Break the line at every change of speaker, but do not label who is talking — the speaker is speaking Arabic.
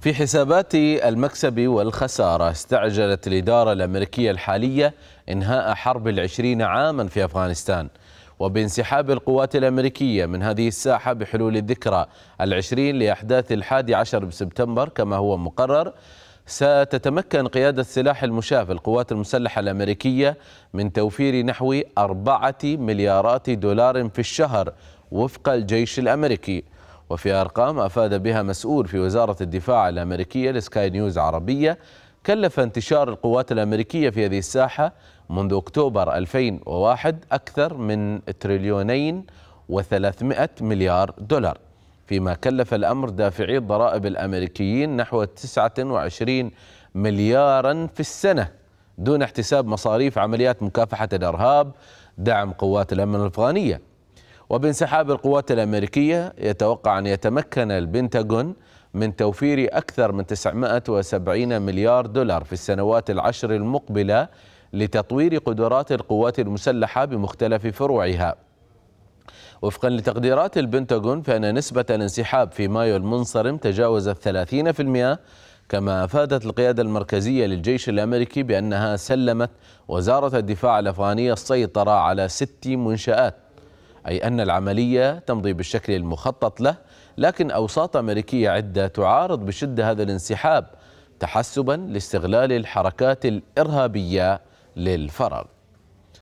في حسابات المكسب والخسارة استعجلت الإدارة الأمريكية الحالية إنهاء حرب العشرين عاما في أفغانستان وبانسحاب القوات الأمريكية من هذه الساحة بحلول الذكرى العشرين لأحداث الحادي عشر بسبتمبر كما هو مقرر ستتمكن قيادة سلاح المشاف القوات المسلحة الأمريكية من توفير نحو أربعة مليارات دولار في الشهر وفق الجيش الأمريكي وفي أرقام أفاد بها مسؤول في وزارة الدفاع الأمريكية لسكاي نيوز عربية كلف انتشار القوات الأمريكية في هذه الساحة منذ أكتوبر 2001 أكثر من تريليونين و300 مليار دولار فيما كلف الأمر دافعي الضرائب الأمريكيين نحو 29 مليارا في السنة دون احتساب مصاريف عمليات مكافحة الإرهاب دعم قوات الأمن الأفغانية وبانسحاب القوات الأمريكية يتوقع أن يتمكن البنتاغون من توفير أكثر من 970 مليار دولار في السنوات العشر المقبلة لتطوير قدرات القوات المسلحة بمختلف فروعها وفقا لتقديرات البنتاغون فإن نسبة الانسحاب في مايو المنصرم تجاوزت 30% كما أفادت القيادة المركزية للجيش الأمريكي بأنها سلمت وزارة الدفاع الأفغانية السيطرة على ست منشآت أي أن العملية تمضي بالشكل المخطط له لكن أوساط أمريكية عدة تعارض بشدة هذا الانسحاب تحسبا لاستغلال الحركات الإرهابية للفرق